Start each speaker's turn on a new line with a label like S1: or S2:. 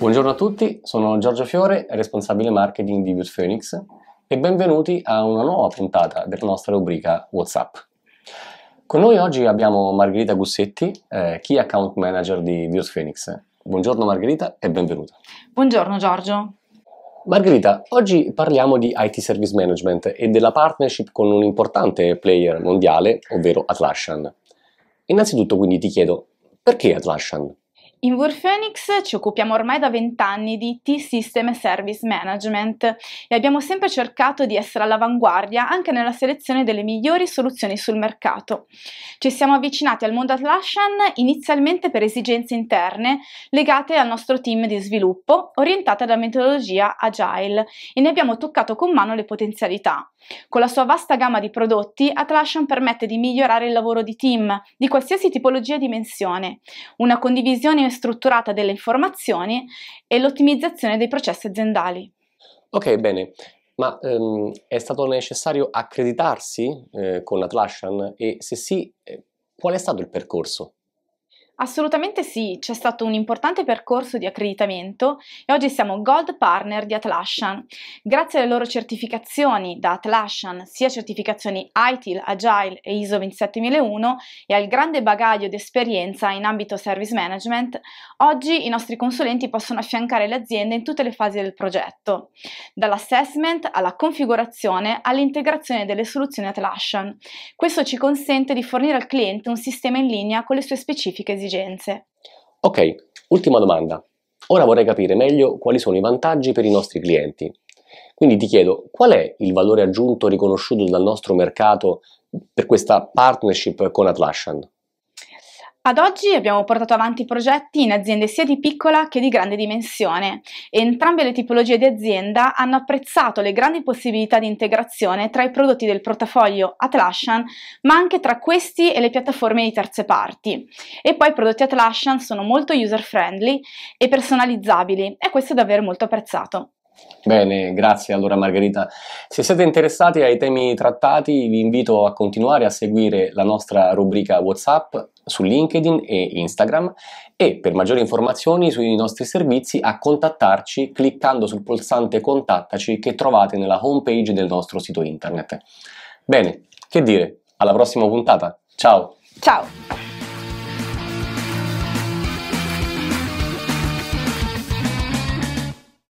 S1: Buongiorno a tutti, sono Giorgio Fiore, responsabile marketing di Youth Phoenix e benvenuti a una nuova puntata della nostra rubrica WhatsApp. Con noi oggi abbiamo Margherita Gussetti, eh, Key Account Manager di Youth Phoenix. Buongiorno Margherita e benvenuta. Buongiorno Giorgio. Margherita, oggi parliamo di IT Service Management e della partnership con un importante player mondiale, ovvero Atlassian. Innanzitutto quindi ti chiedo, perché Atlassian?
S2: In Warphoenix ci occupiamo ormai da vent'anni di T-System e Service Management e abbiamo sempre cercato di essere all'avanguardia anche nella selezione delle migliori soluzioni sul mercato. Ci siamo avvicinati al mondo Atlassian inizialmente per esigenze interne legate al nostro team di sviluppo orientate alla metodologia Agile e ne abbiamo toccato con mano le potenzialità. Con la sua vasta gamma di prodotti, Atlassian permette di migliorare il lavoro di team di qualsiasi tipologia e dimensione. Una condivisione strutturata delle informazioni e l'ottimizzazione dei processi aziendali.
S1: Ok, bene. Ma um, è stato necessario accreditarsi eh, con Atlassian e se sì, eh, qual è stato il percorso?
S2: Assolutamente sì, c'è stato un importante percorso di accreditamento e oggi siamo Gold Partner di Atlassian. Grazie alle loro certificazioni da Atlassian, sia certificazioni ITIL, Agile e ISO 27001 e al grande bagaglio di esperienza in ambito service management, oggi i nostri consulenti possono affiancare le aziende in tutte le fasi del progetto, dall'assessment alla configurazione all'integrazione delle soluzioni Atlassian. Questo ci consente di fornire al cliente un sistema in linea con le sue specifiche esigenze esigenze.
S1: Ok, ultima domanda. Ora vorrei capire meglio quali sono i vantaggi per i nostri clienti. Quindi ti chiedo qual è il valore aggiunto riconosciuto dal nostro mercato per questa partnership con Atlassian?
S2: Ad oggi abbiamo portato avanti progetti in aziende sia di piccola che di grande dimensione entrambe le tipologie di azienda hanno apprezzato le grandi possibilità di integrazione tra i prodotti del portafoglio Atlassian, ma anche tra questi e le piattaforme di terze parti. E poi i prodotti Atlassian sono molto user friendly e personalizzabili e questo è davvero molto apprezzato.
S1: Bene, grazie allora Margherita. Se siete interessati ai temi trattati vi invito a continuare a seguire la nostra rubrica Whatsapp su LinkedIn e Instagram e per maggiori informazioni sui nostri servizi a contattarci cliccando sul pulsante contattaci che trovate nella homepage del nostro sito internet. Bene, che dire, alla prossima puntata. Ciao!
S2: Ciao!